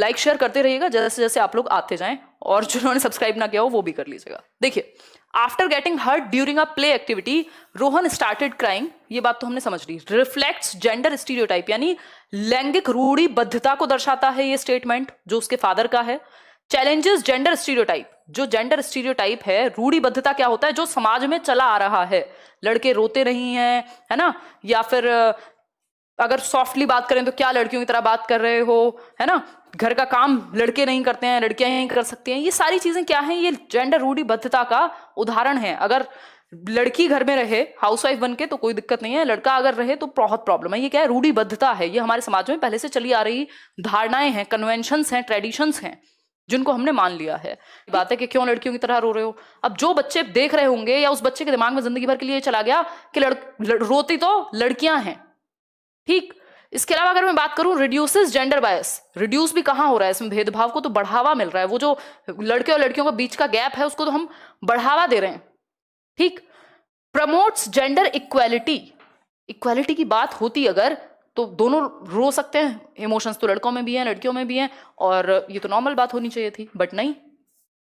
like like, share करते रहिएगा जैसे जैसे आप लोग आते जाएं और जिन्होंने सब्सक्राइब ना किया हो वो भी कर लीजिएगा देखिए after getting hurt during a play activity Rohan started crying ये बात तो हमने समझ ली रिफ्लेक्ट्स जेंडर स्टीरियोटाइप यानी लैंगिक रूढ़ी बद्धता को दर्शाता है ये स्टेटमेंट जो उसके फादर का है चैलेंजेस जेंडर स्टीरियोटाइप जो जेंडर स्टीरियोटाइप है रूढ़ीबद्धता क्या होता है जो समाज में चला आ रहा है लड़के रोते नहीं हैं है ना या फिर अगर सॉफ्टली बात करें तो क्या लड़कियों की तरह बात कर रहे हो है ना घर का काम लड़के नहीं करते हैं लड़कियां ही कर सकती हैं ये सारी चीजें क्या हैं ये जेंडर रूढ़िबद्धता का उदाहरण है अगर लड़की घर में रहे हाउसवाइफ बन के तो कोई दिक्कत नहीं है लड़का अगर रहे तो बहुत प्रॉब्लम है ये क्या है रूढ़िबद्धता है ये हमारे समाज में पहले से चली आ रही धारणाएं हैं कन्वेंशंस हैं ट्रेडिशंस हैं जिनको हमने मान लिया है बात है कि क्यों लड़कियों की तरह रो रहे हो अब जो बच्चे देख रहे होंगे या उस बच्चे के दिमाग में जिंदगी भर के लिए चला गया कि लड़, लड़ रोती तो लड़कियां हैं ठीक इसके अलावा अगर मैं बात करूं रिड्यूसेस जेंडर बायस रिड्यूस भी कहाँ हो रहा है इसमें भेदभाव को तो बढ़ावा मिल रहा है वो जो लड़के और लड़कियों के बीच का गैप है उसको तो हम बढ़ावा दे रहे हैं ठीक प्रमोट्स जेंडर इक्वालिटी इक्वालिटी की बात होती अगर तो दोनों रो सकते हैं इमोशंस तो लड़कों में भी हैं लड़कियों में भी हैं और ये तो नॉर्मल बात होनी चाहिए थी बट नहीं